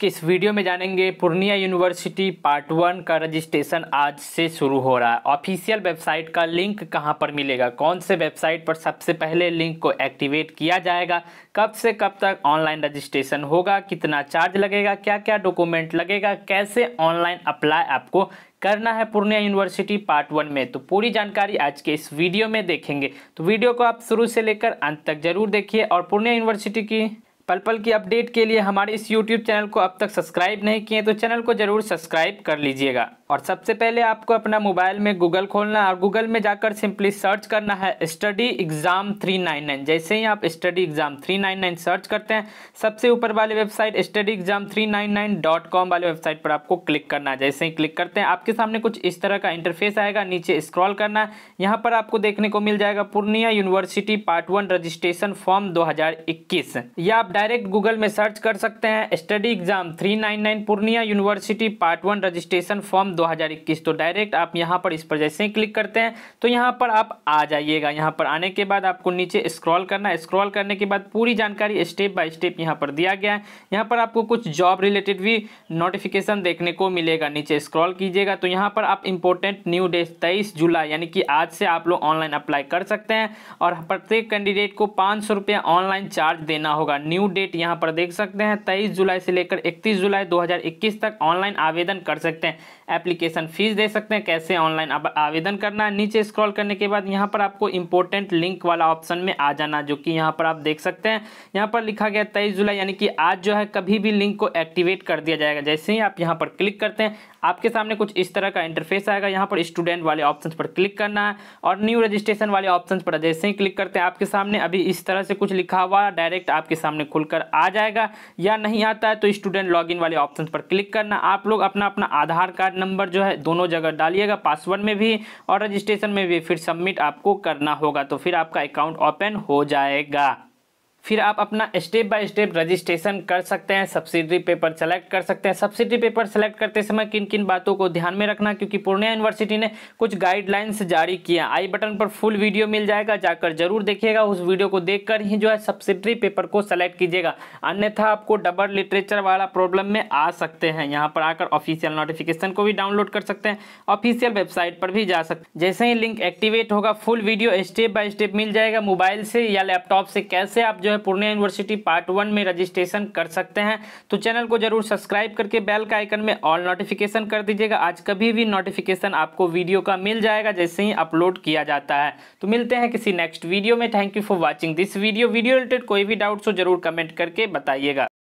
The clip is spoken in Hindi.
कि इस वीडियो में जानेंगे पूर्णिया यूनिवर्सिटी पार्ट वन का रजिस्ट्रेशन आज से शुरू हो रहा है ऑफिशियल वेबसाइट का लिंक कहां पर मिलेगा कौन से वेबसाइट पर सबसे पहले लिंक को एक्टिवेट किया जाएगा कब से कब तक ऑनलाइन रजिस्ट्रेशन होगा कितना चार्ज लगेगा क्या क्या डॉक्यूमेंट लगेगा कैसे ऑनलाइन अप्लाई आपको करना है पूर्णिया यूनिवर्सिटी पार्ट वन में तो पूरी जानकारी आज के इस वीडियो में देखेंगे तो वीडियो को आप शुरू से लेकर अंत तक जरूर देखिए और पूर्णिया यूनिवर्सिटी की पल पल की अपडेट के लिए हमारे इस यूट्यूब चैनल को अब तक सब्सक्राइब नहीं किए तो चैनल को जरूर सब्सक्राइब कर लीजिएगा और सबसे पहले आपको अपना मोबाइल में गूगल खोलना और गूगल में जाकर सिंपली सर्च करना है स्टडी एग्ज़ाम 399 जैसे ही आप स्टडी एग्ज़ाम 399 सर्च करते हैं सबसे ऊपर वाले वेबसाइट स्टडी एग्ज़ाम कॉम वाले वेबसाइट पर आपको क्लिक करना है जैसे ही क्लिक करते हैं आपके सामने कुछ इस तरह का इंटरफेस आएगा नीचे स्क्रॉल करना है यहाँ पर आपको देखने को मिल जाएगा Purnia university part one registration form दो या आप डायरेक्ट गूगल में सर्च कर सकते हैं study exam 399 Purnia university part one registration form 2021 तो डायरेक्ट आप यहां पर इस पर जैसे ही क्लिक करते हैं तो यहाँ पर आप आ जाइएगा यहाँ पर आने के बाद आपको नीचे स्क्रॉल करना है स्क्रॉल करने के बाद पूरी जानकारी स्टेप बाय स्टेप यहाँ पर दिया गया है यहाँ पर आपको कुछ जॉब रिलेटेड भी नोटिफिकेशन देखने को मिलेगा नीचे स्क्रॉल कीजिएगा तो यहाँ पर आप इंपॉर्टेंट न्यू डे तेईस जुलाई यानी कि आज से आप लोग ऑनलाइन अप्लाई कर सकते हैं और प्रत्येक कैंडिडेट को पाँच सौ ऑनलाइन चार्ज देना होगा न्यू न्यू डेट यहाँ पर देख सकते हैं तेईस जुलाई से लेकर इकतीस जुलाई दो तक ऑनलाइन आवेदन कर सकते हैं एप्लीकेशन फीस दे सकते हैं कैसे ऑनलाइन आवेदन करना है नीचे स्क्रॉल करने के बाद यहाँ पर आपको इंपॉर्टेंट लिंक वाला ऑप्शन में आ जाना जो कि यहाँ पर आप देख सकते हैं यहाँ पर लिखा गया तेईस जुलाई यानी कि आज जो है कभी भी लिंक को एक्टिवेट कर दिया जाएगा जैसे ही आप यहाँ पर क्लिक करते हैं आपके सामने कुछ इस तरह का इंटरफेस आएगा यहाँ पर स्टूडेंट वाले ऑप्शन पर क्लिक करना है और न्यू रजिस्ट्रेशन वाले ऑप्शन पर जैसे ही क्लिक करते हैं आपके सामने अभी इस तरह से कुछ लिखा हुआ डायरेक्ट आपके सामने खुलकर आ जाएगा या नहीं आता है तो स्टूडेंट लॉगिन वाले ऑप्शन पर क्लिक करना आप लोग अपना अपना आधार कार्ड नंबर जो है दोनों जगह डालिएगा पासवर्ड में भी और रजिस्ट्रेशन में भी फिर सबमिट आपको करना होगा तो फिर आपका अकाउंट ओपन हो जाएगा फिर आप अपना स्टेप बाय स्टेप रजिस्ट्रेशन कर सकते हैं सब्सिडरी पेपर सेलेक्ट कर सकते हैं सब्सिडरी पेपर सेलेक्ट करते समय किन किन बातों को ध्यान में रखना क्योंकि पूर्णिया यूनिवर्सिटी ने कुछ गाइडलाइंस जारी किया आई बटन पर फुल वीडियो मिल जाएगा जाकर जरूर देखिएगा उस वीडियो को देख ही जो है सब्सिडी पेपर को सेलेक्ट कीजिएगा अन्यथा आपको डबल लिटरेचर वाला प्रॉब्लम में आ सकते हैं यहाँ पर आकर ऑफिशियल नोटिफिकेशन को भी डाउनलोड कर सकते हैं ऑफिशियल वेबसाइट पर भी जा सकते जैसे ही लिंक एक्टिवेट होगा full video step by step मिल जाएगा मोबाइल से या लैपटॉप से कैसे आप जो है है पूर्णिया यूनिवर्सिटी पार्ट वन में रजिस्ट्रेशन कर सकते हैं तो चैनल को जरूर सब्सक्राइब करके बेल का आइकन में ऑल नोटिफिकेशन कर दीजिएगा आज कभी भी नोटिफिकेशन आपको वीडियो का मिल जाएगा जैसे ही अपलोड किया जाता है तो मिलते हैं किसी नेक्स्ट वीडियो में thank you for watching this video video related कोई भी डाउट्स हो जरूर कमेंट करके बताइएगा